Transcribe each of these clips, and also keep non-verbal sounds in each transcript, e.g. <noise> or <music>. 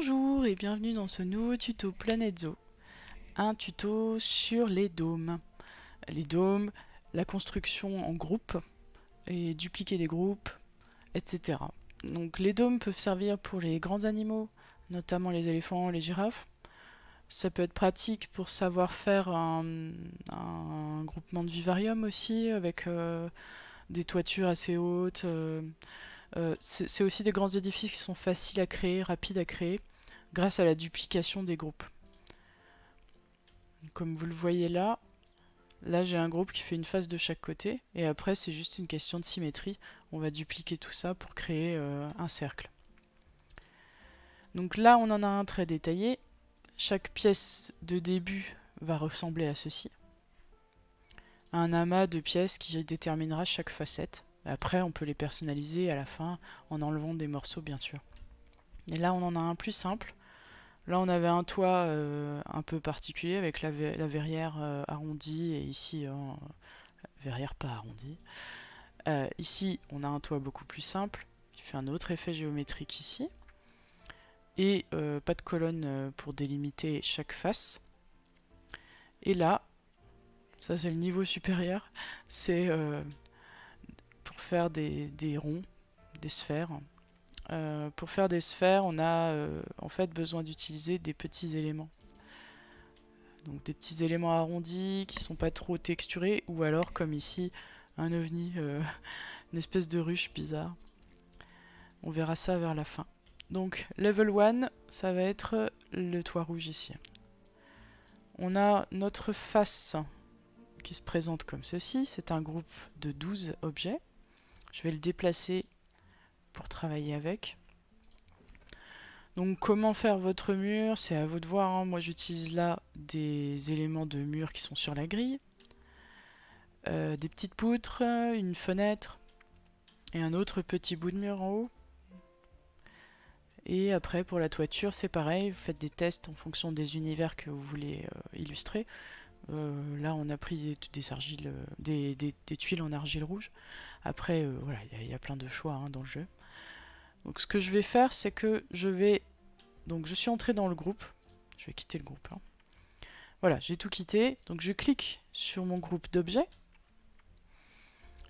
Bonjour et bienvenue dans ce nouveau tuto Planet Zoo. Un tuto sur les dômes. Les dômes, la construction en groupe et dupliquer des groupes, etc. Donc les dômes peuvent servir pour les grands animaux, notamment les éléphants, les girafes. Ça peut être pratique pour savoir faire un, groupement de vivarium aussi, avec euh, des toitures assez hautes. Euh, euh, c'est aussi des grands édifices qui sont faciles à créer, rapides à créer grâce à la duplication des groupes. Comme vous le voyez là, là j'ai un groupe qui fait une face de chaque côté, et après c'est juste une question de symétrie. On va dupliquer tout ça pour créer euh, un cercle. Donc là on en a un très détaillé. Chaque pièce de début va ressembler à ceci. Un amas de pièces qui déterminera chaque facette. Après on peut les personnaliser à la fin en enlevant des morceaux bien sûr. Et là, on en a un plus simple. Là, on avait un toit euh, un peu particulier avec la, verrière euh, arrondie et ici, euh, verrière pas arrondie. Euh, ici, on a un toit beaucoup plus simple qui fait un autre effet géométrique ici. Et pas de colonne pour délimiter chaque face. Et là, ça c'est le niveau supérieur, c'est pour faire des ronds, des sphères. Euh, pour faire des sphères, on a euh, en fait besoin d'utiliser des petits éléments. Donc des petits éléments arrondis qui sont pas trop texturés, ou alors comme ici, un ovni, euh, <laughs> une espèce de ruche bizarre. On verra ça vers la fin. Donc level 1, ça va être le toit rouge ici. On a notre face qui se présente comme ceci. C'est un groupe de 12 objets. Je vais le déplacer pour travailler avec. Donc comment faire votre mur, c'est à vous de voir. Hein. Moi j'utilise là des éléments de mur qui sont sur la grille. Euh, des petites poutres, une fenêtre et un autre petit bout de mur en haut. Et après pour la toiture c'est pareil, vous faites des tests en fonction des univers que vous voulez euh, illustrer. Euh, là on a pris des, des, tuiles en argile rouge. Après voilà, il y, a plein de choix hein, dans le jeu. Donc ce que je vais faire, c'est que je vais... Donc je suis entré dans le groupe. Je vais quitter le groupe. Hein. Voilà, j'ai tout quitté. Donc je clique sur mon groupe d'objets.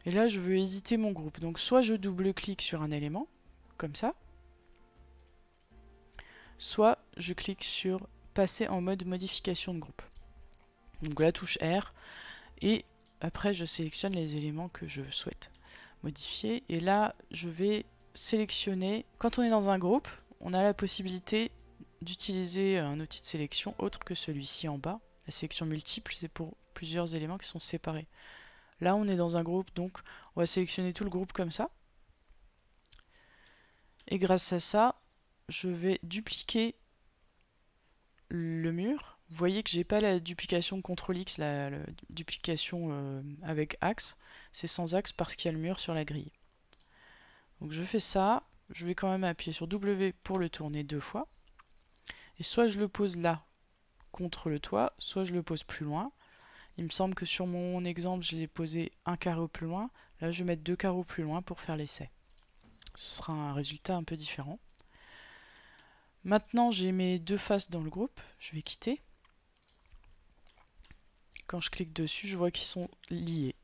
Et là, je veux éditer mon groupe. Donc soit je double-clique sur un élément, comme ça. Soit je clique sur passer en mode modification de groupe. Donc la touche R. Et après, je sélectionne les éléments que je souhaite modifier. Et là, je vais sélectionner, quand on est dans un groupe, on a la possibilité d'utiliser un outil de sélection autre que celui-ci en bas. La sélection multiple, c'est pour plusieurs éléments qui sont séparés. Là, on est dans un groupe, donc on va sélectionner tout le groupe comme ça. Et grâce à ça, je vais dupliquer le mur. Vous voyez que j'ai pas la duplication CTRL X, la, duplication euh, avec axe. C'est sans axe parce qu'il y a le mur sur la grille. Donc je fais ça, je vais quand même appuyer sur W pour le tourner deux fois. Et soit je le pose là, contre le toit, soit je le pose plus loin. Il me semble que sur mon exemple, je l'ai posé un carreau plus loin. Là, je vais mettre deux carreaux plus loin pour faire l'essai. Ce sera un résultat un peu différent. Maintenant, j'ai mes deux faces dans le groupe. Je vais quitter. Quand je clique dessus, je vois qu'ils sont liés.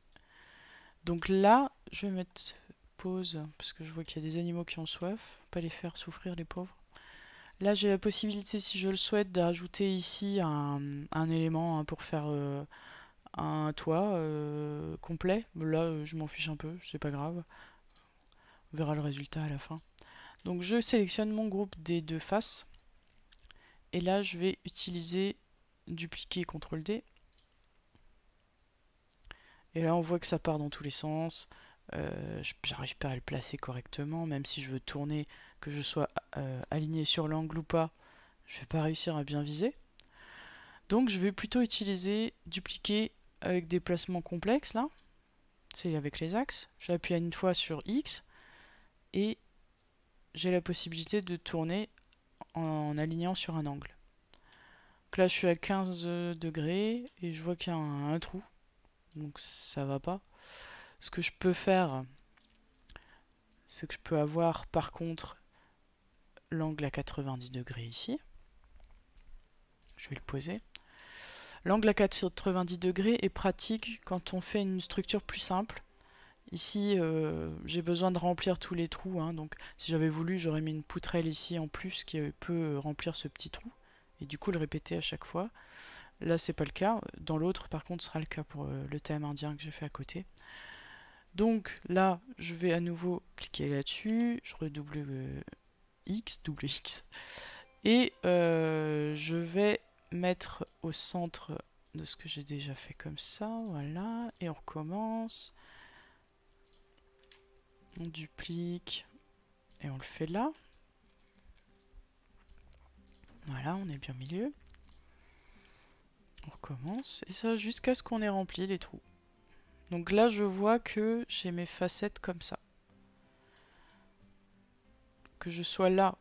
Donc là, je vais mettre pause, parce que je vois qu'il y a des animaux qui ont soif, pas les faire souffrir les pauvres. Là j'ai la possibilité, si je le souhaite, d'ajouter ici un, élément hein, pour faire euh, un toit euh, complet. Là euh, je m'en fiche un peu, c'est pas grave. On verra le résultat à la fin. Donc je sélectionne mon groupe des deux faces. Et là je vais utiliser dupliquer CTRL D. Et là on voit que ça part dans tous les sens. Euh, j'arrive pas à le placer correctement, même si je veux tourner, que je sois euh, aligné sur l'angle ou pas, je vais pas réussir à bien viser. Donc je vais plutôt utiliser dupliquer avec des placements complexes là, c'est avec les axes, j'appuie à une fois sur X et j'ai la possibilité de tourner en alignant sur un angle. là je suis à 15 degrés et je vois qu'il y a un trou, donc ça va pas. Ce que je peux faire, c'est que je peux avoir par contre l'angle à 90 degrés ici. Je vais le poser. L'angle à 90 degrés est pratique quand on fait une structure plus simple. Ici, euh, j'ai besoin de remplir tous les trous, hein, donc si j'avais voulu, j'aurais mis une poutrelle ici en plus qui euh, peut euh, remplir ce petit trou, et du coup le répéter à chaque fois. Là, c'est pas le cas. Dans l'autre, par contre, ce sera le cas pour le thème indien que j'ai fait à côté. Donc là, je vais à nouveau cliquer là-dessus, je redouble X, double X, et euh, je vais mettre au centre de ce que j'ai déjà fait comme ça, voilà, et on recommence. On duplique, et on le fait là. Voilà, on est bien au milieu. On recommence, et ça jusqu'à ce qu'on ait rempli les trous. Donc là, je vois que j'ai mes facettes comme ça. Que je sois là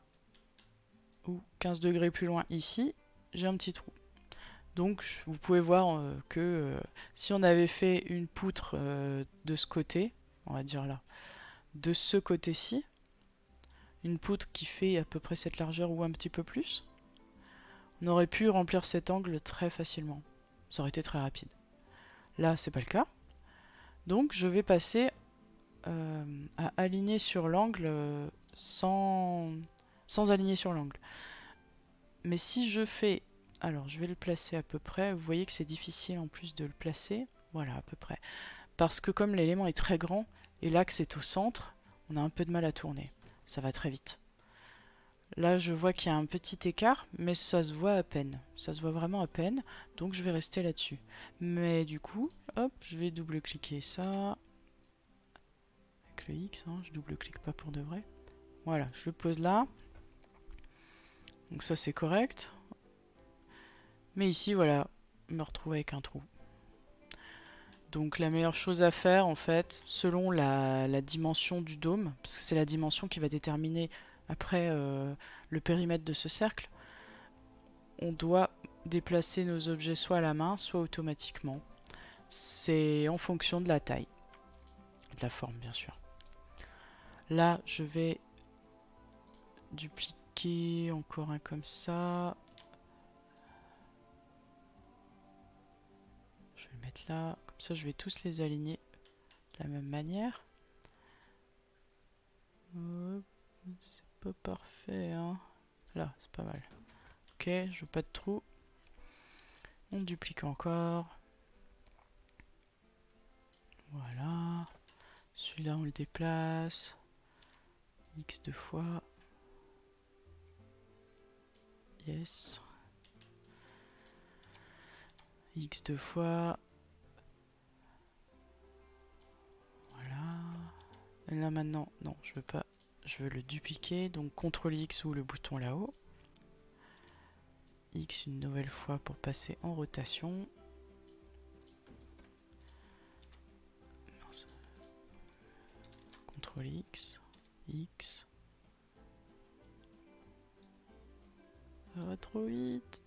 ou 15 degrés plus loin ici, j'ai un petit trou. Donc vous pouvez voir euh, que euh, si on avait fait une poutre euh, de ce côté, on va dire là, de ce côté-ci, une poutre qui fait à peu près cette largeur ou un petit peu plus, on aurait pu remplir cet angle très facilement. Ça aurait été très rapide. Là, c'est pas le cas. Donc je vais passer euh, à aligner sur l'angle euh, sans, sans aligner sur l'angle. Mais si je fais... Alors je vais le placer à peu près. Vous voyez que c'est difficile en plus de le placer. Voilà, à peu près. Parce que comme l'élément est très grand et l'axe est au centre, on a un peu de mal à tourner. Ça va très vite. Là, je vois qu'il y a un petit écart, mais ça se voit à peine. Ça se voit vraiment à peine, donc je vais rester là-dessus. Mais du coup, hop, je vais double-cliquer ça. Avec le X, je hein, je double-clique pas pour de vrai. Voilà, je le pose là. Donc ça, c'est correct. Mais ici, voilà, je me retrouve avec un trou. Donc la meilleure chose à faire, en fait, selon la, la dimension du dôme, parce que c'est la dimension qui va déterminer après euh, le périmètre de ce cercle, on doit déplacer nos objets soit à la main, soit automatiquement. C'est en fonction de la taille, de la forme bien sûr. Là, je vais dupliquer encore un comme ça. Je vais le mettre là, comme ça je vais tous les aligner de la même manière. Hop, parfait. Hein. Là, c'est pas mal. Ok, je veux pas de trou. On duplique encore. Voilà. Celui-là, on le déplace. X deux fois. Yes. X deux fois. Voilà. là maintenant, non, je veux pas je veux le dupliquer, donc CTRL X ou le bouton là-haut. X une nouvelle fois pour passer en rotation. CTRL X, X. Ça va trop vite.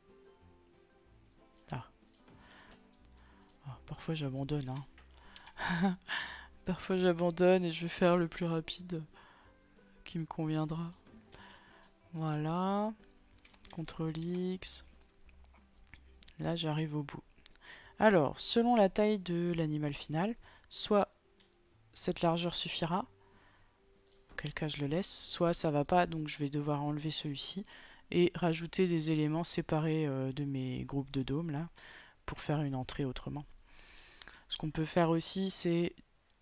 Ah. ah parfois j'abandonne. Hein. <laughs> parfois j'abandonne et je vais faire le plus rapide qui me conviendra. Voilà. CTRL X. Là, j'arrive au bout. Alors, selon la taille de l'animal final, soit cette largeur suffira, auquel cas je le laisse, soit ça va pas, donc je vais devoir enlever celui-ci et rajouter des éléments séparés euh, de mes groupes de dômes là, pour faire une entrée autrement. Ce qu'on peut faire aussi, c'est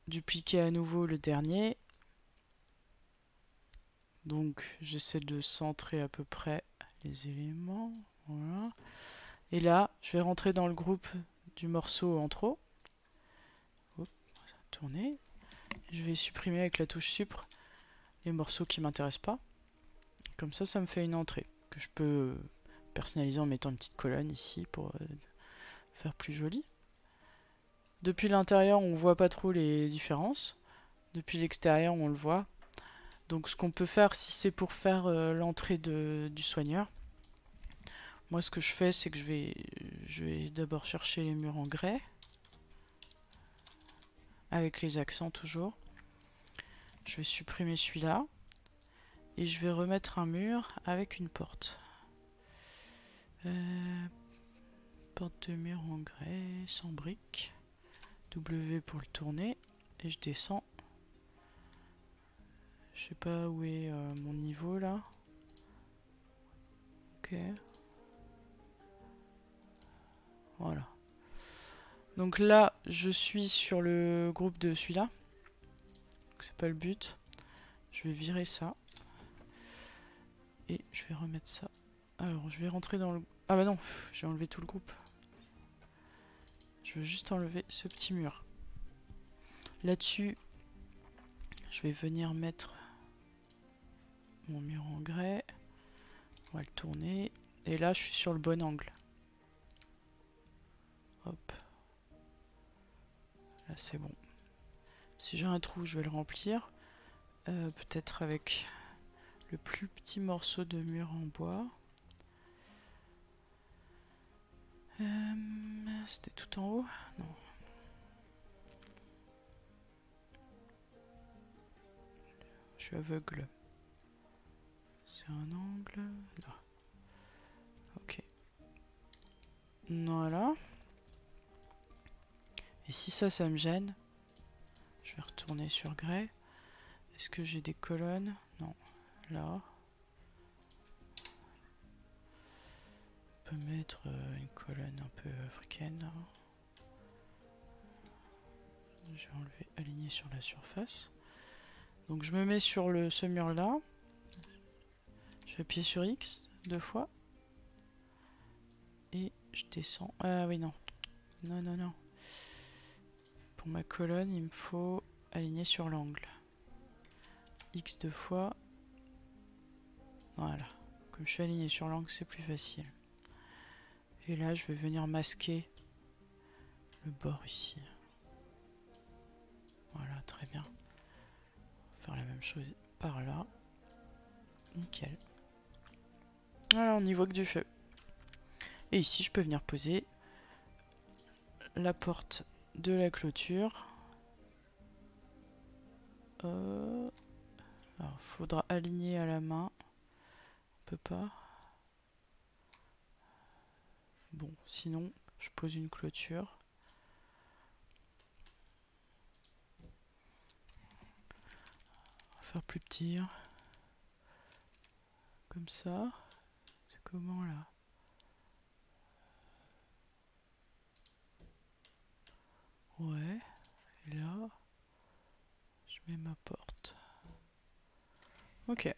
dupliquer à nouveau le dernier donc j'essaie de centrer à peu près les éléments. Voilà. Et là, je vais rentrer dans le groupe du morceau en trop. ça a tourné. Je vais supprimer avec la touche supre les morceaux qui m'intéressent pas. Comme ça, ça me fait une entrée que je peux personnaliser en mettant une petite colonne ici pour euh, faire plus joli. Depuis l'intérieur, on voit pas trop les différences. Depuis l'extérieur, on le voit donc ce qu'on peut faire, si c'est pour faire euh, l'entrée du soigneur, moi ce que je fais, c'est que je vais, je vais d'abord chercher les murs en grès, avec les accents toujours. Je vais supprimer celui-là, et je vais remettre un mur avec une porte. Euh, porte de mur en grès, sans briques. W pour le tourner, et je descends je sais pas où est euh, mon niveau là. Ok. Voilà. Donc là, je suis sur le groupe de celui-là. C'est pas le but. Je vais virer ça. Et je vais remettre ça. Alors, je vais rentrer dans le... Ah bah non, j'ai enlevé tout le groupe. Je veux juste enlever ce petit mur. Là-dessus, je vais venir mettre mon mur en grès. On va le tourner. Et là, je suis sur le bon angle. Hop. Là, c'est bon. Si j'ai un trou, je vais le remplir. Euh, peut-être avec le plus petit morceau de mur en bois. Euh, c'était tout en haut Non. Je suis aveugle un angle. Non. Ok. Voilà. Et si ça, ça me gêne, je vais retourner sur grès. Est-ce que j'ai des colonnes Non. Là. On peut mettre euh, une colonne un peu africaine. J'ai enlevé aligné sur la surface. Donc je me mets sur le, ce mur-là. Je vais appuyer sur X deux fois. Et je descends. Ah oui, non. Non, non, non. Pour ma colonne, il me faut aligner sur l'angle. X deux fois. Voilà. Comme je suis aligné sur l'angle, c'est plus facile. Et là, je vais venir masquer le bord ici. Voilà, très bien. On va faire la même chose par là. Nickel. Voilà, on n'y voit que du feu. Et ici, je peux venir poser la porte de la clôture. Euh... Alors, faudra aligner à la main. On peut pas. Bon, sinon, je pose une clôture. On va faire plus petit. Hein. Comme ça comment là Ouais, et là, je mets ma porte. Ok.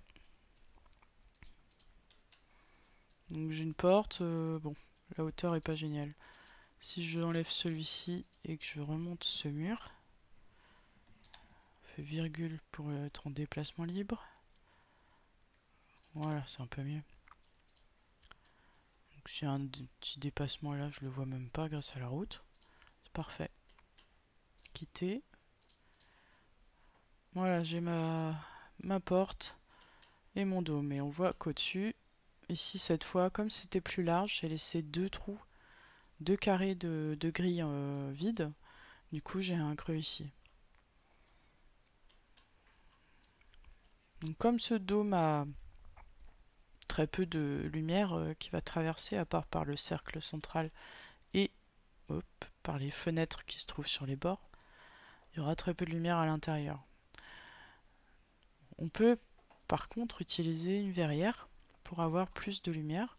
Donc j'ai une porte, euh, bon, la hauteur est pas géniale. Si je enlève celui-ci et que je remonte ce mur, fait virgule pour être en déplacement libre. Voilà, c'est un peu mieux a un petit dépassement là, je le vois même pas grâce à la route. C'est parfait. Quitter. Voilà, j'ai ma, ma porte et mon dos. Mais on voit qu'au-dessus, ici cette fois, comme c'était plus large, j'ai laissé deux trous, deux carrés de, de grilles euh, vides. Du coup, j'ai un creux ici. Donc comme ce dos m'a peu de lumière euh, qui va traverser à part par le cercle central et hop, par les fenêtres qui se trouvent sur les bords. Il y aura très peu de lumière à l'intérieur. On peut par contre utiliser une verrière pour avoir plus de lumière,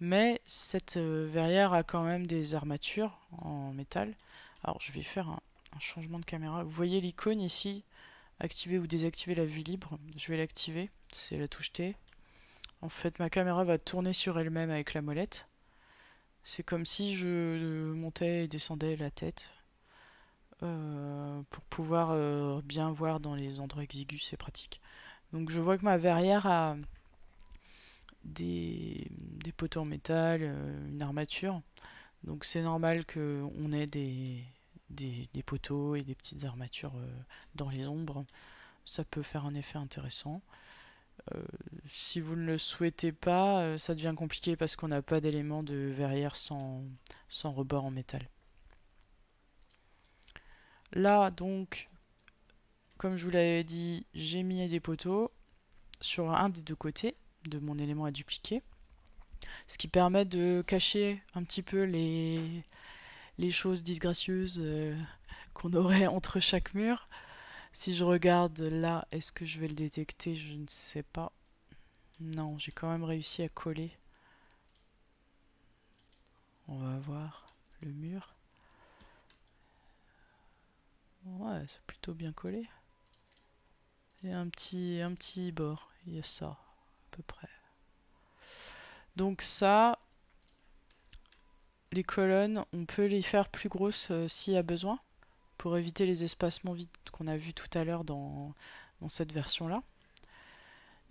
mais cette euh, verrière a quand même des armatures en métal. Alors je vais faire un, un changement de caméra. Vous voyez l'icône ici, activer ou désactiver la vue libre. Je vais l'activer, c'est la touche T. En fait, ma caméra va tourner sur elle-même avec la molette. C'est comme si je euh, montais et descendais la tête. Euh, pour pouvoir euh, bien voir dans les endroits exigus, c'est pratique. Donc je vois que ma verrière a des, poteaux en métal, une armature. Donc c'est normal qu'on ait des, poteaux et des petites armatures dans les ombres. Ça peut faire un effet intéressant. Euh, si vous ne le souhaitez pas, euh, ça devient compliqué parce qu'on n'a pas d'éléments de verrière sans, rebord en métal. Là, donc, comme je vous l'avais dit, j'ai mis des poteaux sur un des deux côtés de mon élément à dupliquer. Ce qui permet de cacher un petit peu les, choses disgracieuses euh, qu'on aurait <laughs> entre chaque mur. Si je regarde là, est-ce que je vais le détecter Je ne sais pas. Non, j'ai quand même réussi à coller. On va voir le mur. Ouais, c'est plutôt bien collé. Et un petit, un petit bord, il y a ça, à peu près. Donc ça, les colonnes, on peut les faire plus grosses euh, s'il y a besoin pour éviter les espacements vides qu'on a vu tout à l'heure dans, cette version-là.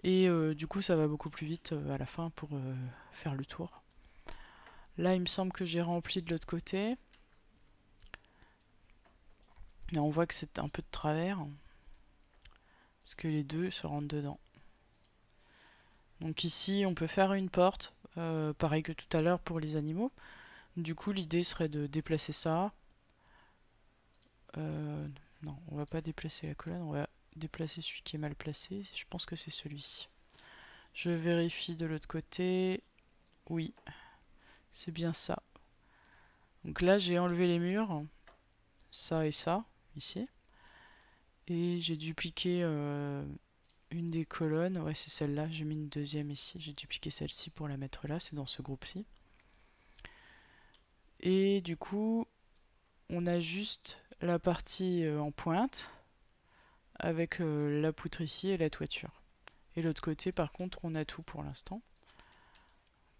Et euh, du coup, ça va beaucoup plus vite euh, à la fin pour euh, faire le tour. Là, il me semble que j'ai rempli de l'autre côté. Et on voit que c'est un peu de travers. Parce que les deux se rentrent dedans. Donc ici, on peut faire une porte. pareil que tout à l'heure pour les animaux. Du coup, l'idée serait de déplacer ça euh, non, on va pas déplacer la colonne, on va déplacer celui qui est mal placé. Je pense que c'est celui-ci. Je vérifie de l'autre côté. Oui, c'est bien ça. Donc là, j'ai enlevé les murs. Ça et ça, ici. Et j'ai dupliqué euh, une des colonnes. Ouais, c'est celle-là. J'ai mis une deuxième ici. J'ai dupliqué celle-ci pour la mettre là. C'est dans ce groupe-ci. Et du coup, on a juste la partie euh, en pointe avec euh, la poutre ici et la toiture. Et l'autre côté par contre on a tout pour l'instant.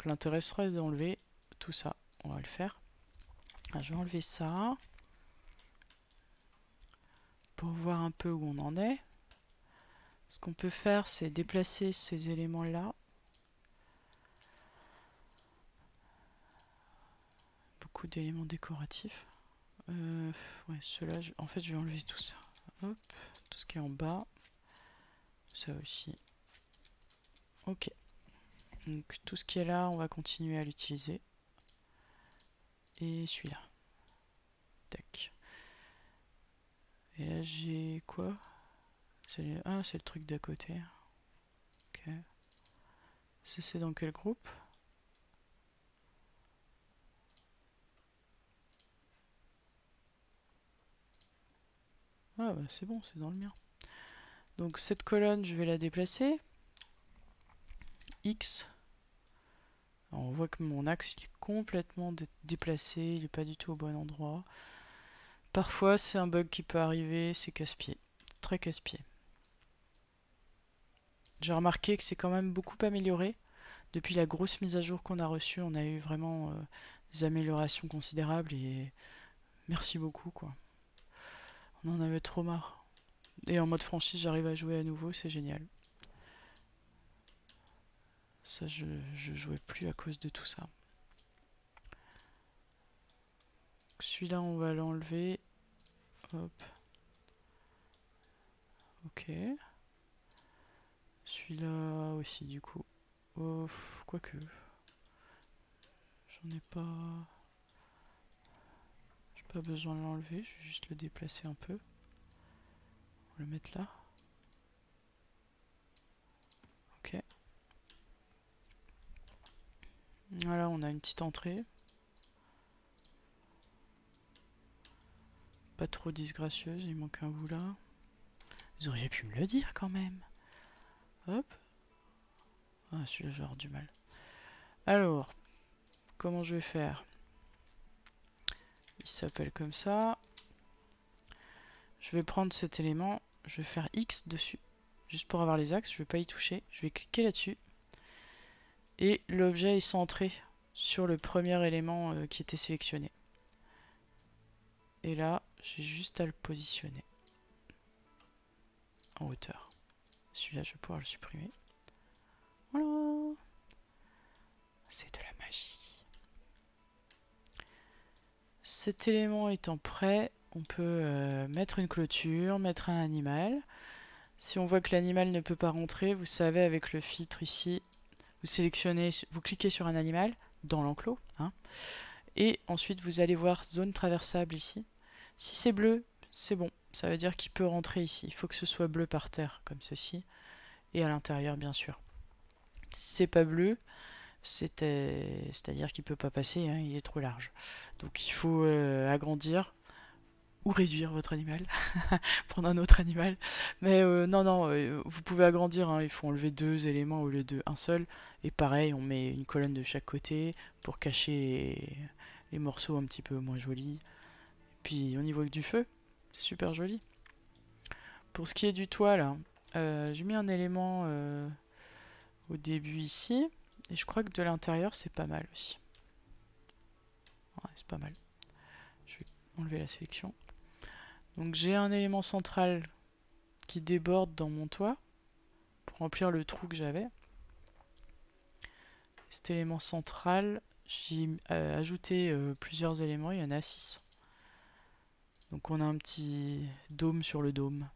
l'intérêt d'enlever tout ça. On va le faire. Ah, je vais enlever ça pour voir un peu où on en est. Ce qu'on peut faire c'est déplacer ces éléments là. Beaucoup d'éléments décoratifs. Euh, ouais, cela en fait, je vais enlever tout ça. Hop, tout ce qui est en bas. Ça aussi. Ok. Donc tout ce qui est là, on va continuer à l'utiliser. Et celui-là. Tac. Et là, j'ai quoi Ah, c'est le truc d'à côté. Ok. Ça, c'est dans quel groupe Ah, bah, c'est bon, c'est dans le mien. Donc cette colonne, je vais la déplacer. X. on voit que mon axe est complètement déplacé, il n'est pas du tout au bon endroit. Parfois, c'est un bug qui peut arriver, c'est casse-pied. Très casse-pied. J'ai remarqué que c'est quand même beaucoup amélioré. Depuis la grosse mise à jour qu'on a reçue, on a eu vraiment euh, des améliorations considérables et merci beaucoup quoi. On en avait trop marre. Et en mode franchise, j'arrive à jouer à nouveau, c'est génial. Ça, je, je jouais plus à cause de tout ça. Celui-là, on va l'enlever. Hop. Ok. Celui-là aussi, du coup. Oh, quoique. J'en ai pas... Pas besoin de l'enlever, je vais juste le déplacer un peu. On le mettre là. Ok. Voilà, on a une petite entrée. Pas trop disgracieuse, il manque un bout là. Vous auriez pu me le dire quand même. Hop. Ah, celui-là, du mal. Alors, comment je vais faire il s'appelle comme ça. Je vais prendre cet élément, je vais faire X dessus, juste pour avoir les axes, je ne vais pas y toucher, je vais cliquer là-dessus. Et l'objet est centré sur le premier élément euh, qui était sélectionné. Et là, j'ai juste à le positionner en hauteur. Celui-là, je vais pouvoir le supprimer. Voilà C'est de la magie cet élément étant prêt, on peut euh, mettre une clôture, mettre un animal. Si on voit que l'animal ne peut pas rentrer, vous savez avec le filtre ici, vous sélectionnez, vous cliquez sur un animal dans l'enclos. Hein, et ensuite vous allez voir zone traversable ici. Si c'est bleu, c'est bon. Ça veut dire qu'il peut rentrer ici. Il faut que ce soit bleu par terre, comme ceci. Et à l'intérieur, bien sûr. Si c'est pas bleu, c'est-à-dire qu'il ne peut pas passer, hein, il est trop large. Donc il faut euh, agrandir ou réduire votre animal, <laughs> prendre un autre animal. Mais euh, non, non, euh, vous pouvez agrandir, hein, il faut enlever deux éléments au lieu de un seul. Et pareil, on met une colonne de chaque côté pour cacher les, morceaux un petit peu moins jolis. Puis on y voit que du feu, c'est super joli. Pour ce qui est du toit là, j'ai mis un élément au début ici. Et je crois que de l'intérieur, c'est pas mal aussi. Ouais, c'est pas mal. Je vais enlever la sélection. Donc j'ai un élément central qui déborde dans mon toit pour remplir le trou que j'avais. Cet élément central, j'ai ajouté euh, plusieurs éléments, il y en a 6. Donc on a un petit dôme sur le dôme.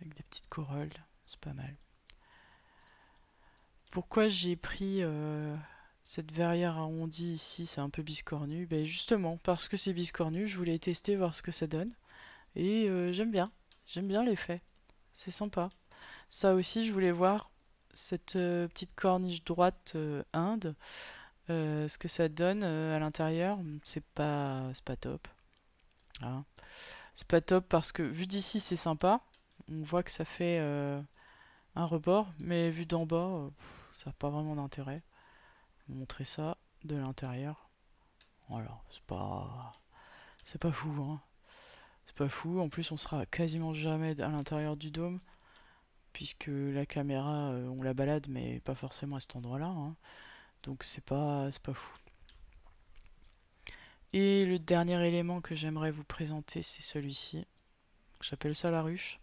Avec des petites corolles, c'est pas mal pourquoi j'ai pris euh, cette verrière arrondie ici C'est un peu biscornu. Ben justement, parce que c'est biscornu, je voulais tester, voir ce que ça donne. Et euh, j'aime bien. J'aime bien l'effet. C'est sympa. Ça aussi, je voulais voir cette euh, petite corniche droite Inde. ce que ça donne à l'intérieur, c'est pas, pas top. c'est pas top parce que vu d'ici, c'est sympa. On voit que ça fait un rebord, mais vu d'en bas, ça n'a pas vraiment d'intérêt. Montrer ça de l'intérieur. Voilà, c'est pas... C'est pas fou, hein. C'est pas fou. En plus, on sera quasiment jamais à l'intérieur du dôme. Puisque la caméra, euh, on la balade, mais pas forcément à cet endroit-là. Hein. Donc c'est pas, pas fou. Et le dernier élément que j'aimerais vous présenter, c'est celui-ci. J'appelle ça la ruche.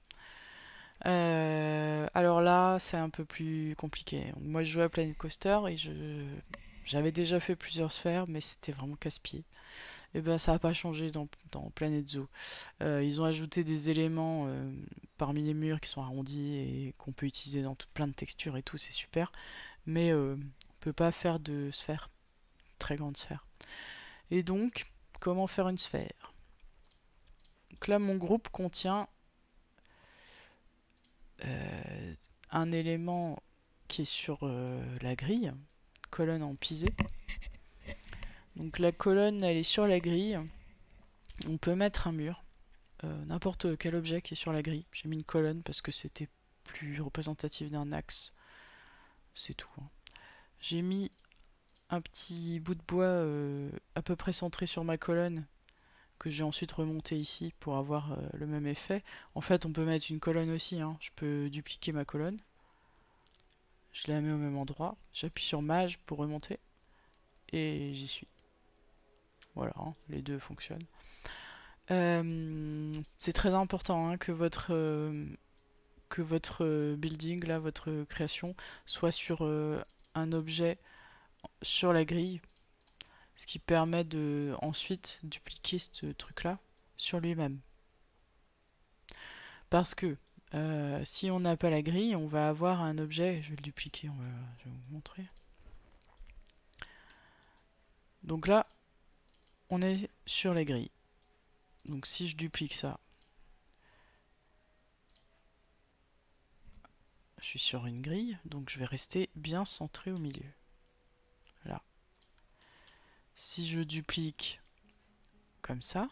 Euh, alors là, c'est un peu plus compliqué. Moi, je jouais à Planet Coaster et je j'avais déjà fait plusieurs sphères, mais c'était vraiment casse-pied. Et eh ben, ça n'a pas changé dans, Planet Zoo. Euh, ils ont ajouté des éléments euh, parmi les murs qui sont arrondis et qu'on peut utiliser dans plein de textures et tout, c'est super. Mais on ne peut pas faire de sphère, très grande sphère. Et donc, comment faire une sphère donc là, mon groupe contient euh, un élément qui est sur euh, la grille, colonne en pisé. Donc la colonne, elle est sur la grille. On peut mettre un mur, euh, n'importe quel objet qui est sur la grille. J'ai mis une colonne parce que c'était plus représentatif d'un axe. C'est tout. Hein. J'ai mis un petit bout de bois à peu près centré sur ma colonne que j'ai ensuite remonté ici pour avoir euh, le même effet. En fait, on peut mettre une colonne aussi. Hein. Je peux dupliquer ma colonne. Je la mets au même endroit. J'appuie sur Mage pour remonter. Et j'y suis. Voilà, hein, les deux fonctionnent. Euh, c'est très important hein, que votre euh, que votre building là, votre création soit sur un objet sur la grille ce qui permet de ensuite dupliquer ce truc-là sur lui-même. Parce que euh, si on n'a pas la grille, on va avoir un objet, je vais le dupliquer, on va, je vais vous montrer. Donc là, on est sur la grille. Donc si je duplique ça, je suis sur une grille, donc je vais rester bien centré au milieu si je duplique comme ça,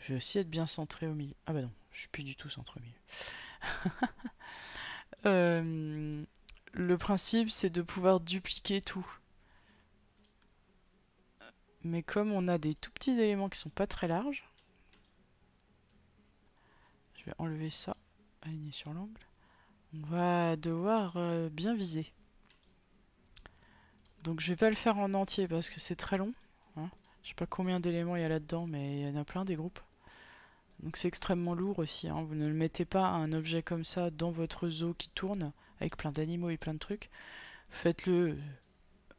je vais aussi être bien centré au milieu. Ah bah non, je suis plus du tout centré au milieu. <laughs> Euh, le principe, c'est de pouvoir dupliquer tout. Mais comme on a des tout petits éléments qui sont pas très larges, je vais enlever ça, aligner sur l'angle. On va devoir euh, bien viser. Donc je vais pas le faire en entier parce que c'est très long. Je hein. Je sais pas combien d'éléments il y a là-dedans, mais il y en a plein des groupes. Donc c'est extrêmement lourd aussi. Hein. Vous ne le mettez pas un objet comme ça dans votre zoo qui tourne avec plein d'animaux et plein de trucs. Faites-le.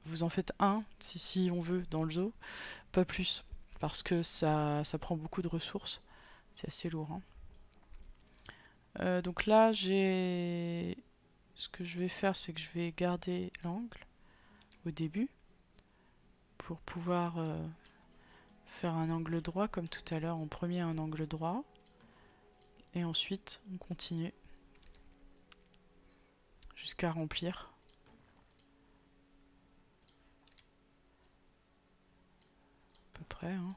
Vous en faites un si, on veut dans le zoo, pas plus parce que ça, prend beaucoup de ressources. C'est assez lourd. Hein. Euh, donc là, j'ai. Ce que je vais faire, c'est que je vais garder l'angle au début pour pouvoir euh, faire un angle droit comme tout à l'heure en premier un angle droit et ensuite on continue jusqu'à remplir à peu près hein.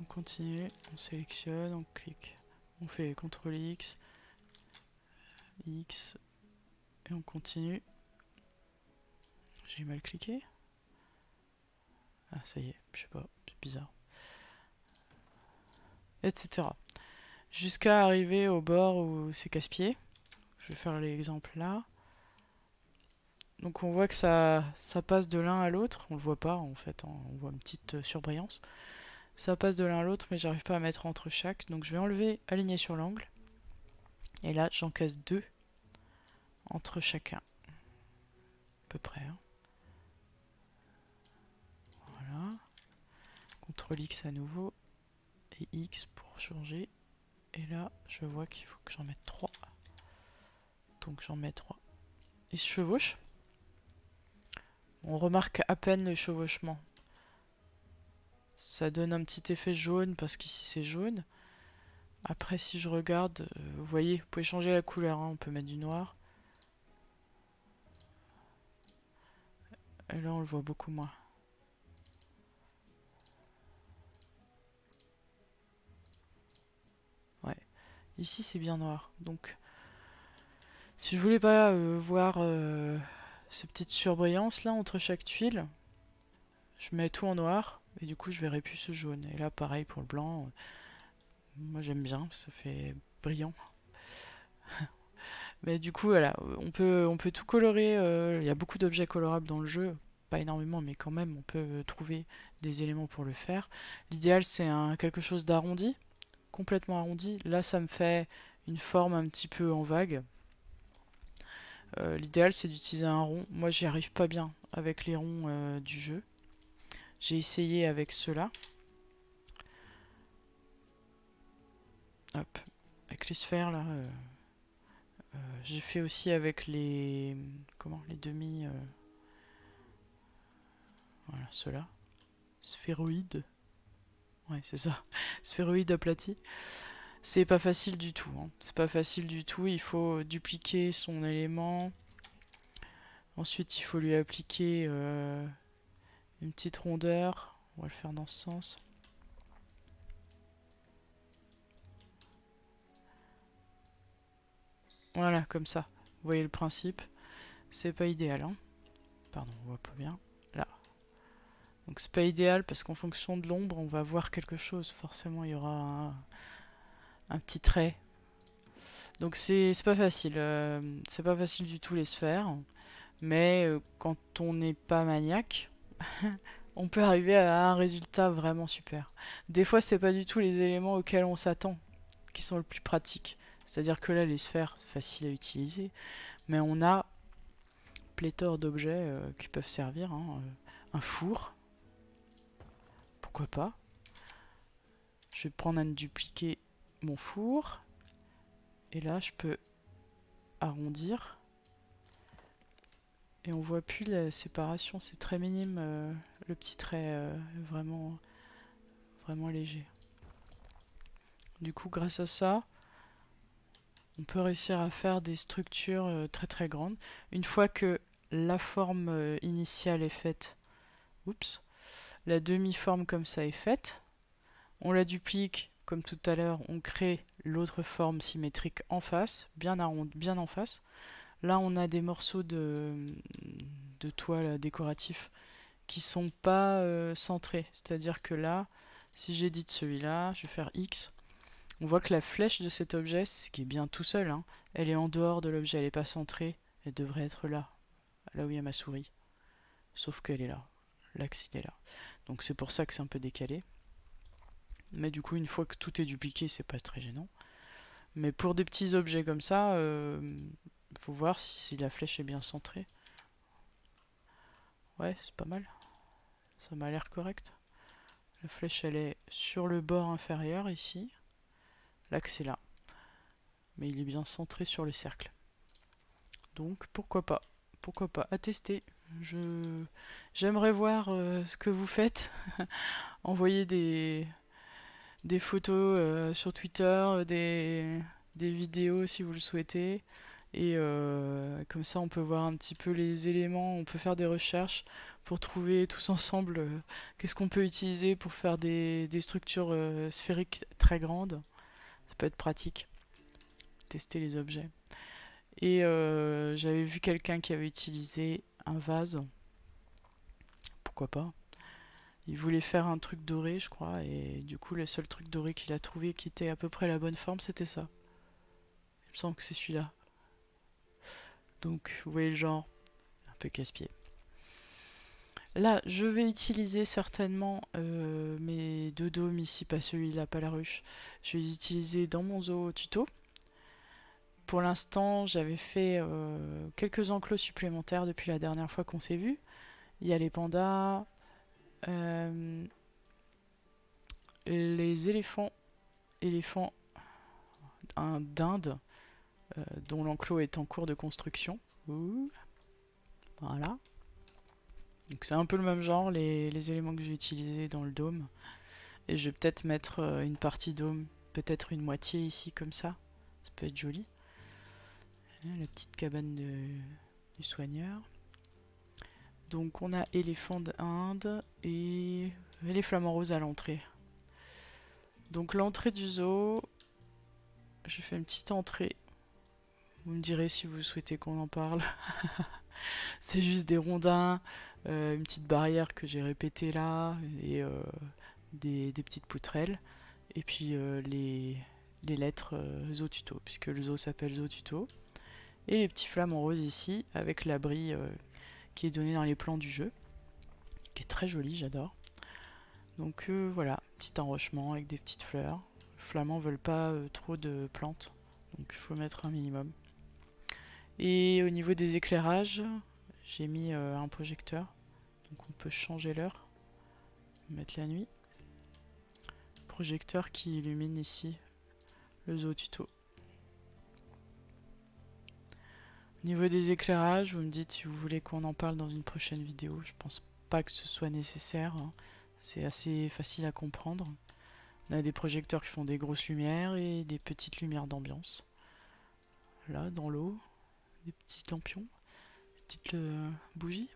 on continue on sélectionne on clique on fait CTRL X X et on continue. J'ai mal cliqué. Ah ça y est, je sais pas, c'est bizarre. Etc. Jusqu'à arriver au bord où c'est casse-pied. Je vais faire l'exemple là. Donc on voit que ça, ça passe de l'un à l'autre. On le voit pas en fait, hein. on voit une petite euh, surbrillance. Ça passe de l'un à l'autre mais j'arrive pas à mettre entre chaque. Donc je vais enlever aligner sur l'angle. Et là j'en casse deux entre chacun. À peu près. Hein. Voilà. CTRL X à nouveau. Et X pour changer. Et là, je vois qu'il faut que j'en mette 3. Donc j'en mets 3. et se chevauche, On remarque à peine le chevauchement. Ça donne un petit effet jaune parce qu'ici c'est jaune. Après si je regarde, euh, vous voyez, vous pouvez changer la couleur. Hein. On peut mettre du noir. Et là, on le voit beaucoup moins. Ouais. Ici, c'est bien noir. Donc, si je voulais pas euh, voir euh, cette petite surbrillance là entre chaque tuile, je mets tout en noir. Et du coup, je verrai plus ce jaune. Et là, pareil pour le blanc. Moi, j'aime bien. Ça fait brillant. Mais du coup, voilà, on peut, on peut tout colorer. Euh, il y a beaucoup d'objets colorables dans le jeu pas énormément, mais quand même, on peut euh, trouver des éléments pour le faire. L'idéal, c'est quelque chose d'arrondi, complètement arrondi. Là, ça me fait une forme un petit peu en vague. Euh, l'idéal, c'est d'utiliser un rond. Moi, j'y arrive pas bien avec les ronds du jeu. J'ai essayé avec ceux-là. Hop. Avec les sphères, là... Euh, j'ai fait aussi avec les... Comment Les demi... Euh, voilà, ceux-là. Sphéroïdes. Ouais, c'est ça. <laughs> sphéroïde aplati C'est pas facile du tout. Hein. C'est pas facile du tout. Il faut euh, dupliquer son élément. Ensuite, il faut lui appliquer une petite rondeur. On va le faire dans ce sens. Voilà, comme ça. Vous voyez le principe C'est pas idéal, hein. Pardon, on voit pas bien. Là. Donc c'est pas idéal parce qu'en fonction de l'ombre, on va voir quelque chose. Forcément, il y aura un, petit trait. Donc c'est pas facile. Euh, c'est pas facile du tout les sphères. Mais euh, quand on n'est pas maniaque... <laughs> on peut arriver à un résultat vraiment super. Des fois, c'est pas du tout les éléments auxquels on s'attend qui sont le plus pratiques. C'est-à-dire que là, les sphères, c'est facile à utiliser, mais on a pléthore d'objets euh, qui peuvent servir. Hein, euh, un four, pourquoi pas. Je vais prendre un dupliquer mon four, et là, je peux arrondir. Et on voit plus la séparation, c'est très minime, euh, le petit trait vraiment, vraiment léger. Du coup, grâce à ça, on peut réussir à faire des structures euh, très très grandes. Une fois que la forme euh, initiale est faite, oups, la demi-forme comme ça est faite, on la duplique comme tout à l'heure, on crée l'autre forme symétrique en face, bien, bien en face. Là, on a des morceaux de, toile décoratif qui sont pas euh, centrés. C'est-à-dire que là, si j'édite celui-là, je vais faire X, on voit que la flèche de cet objet, ce qui est bien tout seul, hein, elle est en dehors de l'objet, elle n'est pas centrée, elle devrait être là, là où il y a ma souris. Sauf qu'elle est là, l'axe est là. Donc c'est pour ça que c'est un peu décalé. Mais du coup, une fois que tout est dupliqué, c'est pas très gênant. Mais pour des petits objets comme ça, il euh, faut voir si, si, la flèche est bien centrée. Ouais, c'est pas mal. Ça m'a l'air correct. La flèche, elle est sur le bord inférieur ici. L'axe est là. Mais il est bien centré sur le cercle. Donc pourquoi pas Pourquoi pas À tester. Je J'aimerais voir euh, ce que vous faites. <laughs> Envoyez des, photos euh, sur Twitter, euh, des, vidéos si vous le souhaitez. Et comme ça, on peut voir un petit peu les éléments, on peut faire des recherches pour trouver tous ensemble qu'est-ce qu'on peut utiliser pour faire des, structures sphériques très grandes être pratique. Tester les objets. Et euh, j'avais vu quelqu'un qui avait utilisé un vase. Pourquoi pas Il voulait faire un truc doré, je crois, et du coup, le seul truc doré qu'il a trouvé qui était à peu près la bonne forme, c'était ça. Il me semble que c'est celui-là. Donc, vous voyez le genre, un peu casse-pied. Là, je vais utiliser certainement euh, mes deux dômes ici, pas celui-là, pas la ruche. Je vais les utiliser dans mon zoo tuto. Pour l'instant, j'avais fait euh, quelques enclos supplémentaires depuis la dernière fois qu'on s'est vu. Il y a les pandas, euh, les éléphants, éléphants d'Inde, dont l'enclos est en cours de construction. Voilà. Donc c'est un peu le même genre, les, éléments que j'ai utilisés dans le dôme. Et je vais peut-être mettre euh, une partie dôme, peut-être une moitié ici comme ça. Ça peut être joli. La petite cabane du soigneur. Donc on a éléphant d'Inde et les flamants roses à l'entrée. Donc l'entrée du zoo, je fais une petite entrée. Vous me direz si vous souhaitez qu'on en parle. <laughs> c'est juste des rondins, euh, une petite barrière que j'ai répétée là, et euh, des, petites poutrelles, et puis euh, les, lettres Zotuto, puisque le zoo s'appelle Zotuto, et les petits flamants roses ici, avec l'abri qui est donné dans les plans du jeu, qui est très joli, j'adore. Donc voilà, petit enrochement avec des petites fleurs. Les flamands veulent pas trop de plantes, donc il faut mettre un minimum. Et au niveau des éclairages, j'ai mis euh, un projecteur. Donc on peut changer l'heure. Mettre la nuit. Projecteur qui illumine ici le zoo tuto. Au niveau des éclairages, vous me dites si vous voulez qu'on en parle dans une prochaine vidéo. Je pense pas que ce soit nécessaire. Hein. C'est assez facile à comprendre. On a des projecteurs qui font des grosses lumières et des petites lumières d'ambiance. Là, dans l'eau, des petits lampions petite euh, bougie.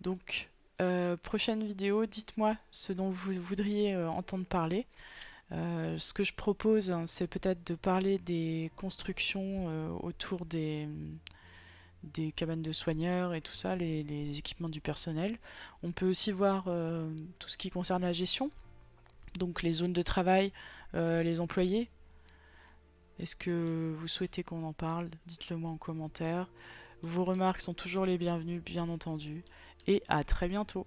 Donc, euh, prochaine vidéo, dites-moi ce dont vous voudriez euh, entendre parler. ce que je propose, hein, c'est peut-être de parler des constructions autour des, des cabanes de soigneurs et tout ça, les équipements du personnel. On peut aussi voir tout ce qui concerne la gestion, donc les zones de travail, les employés, est-ce que vous souhaitez qu'on en parle Dites-le moi en commentaire. Vos remarques sont toujours les bienvenues, bien entendu. Et à très bientôt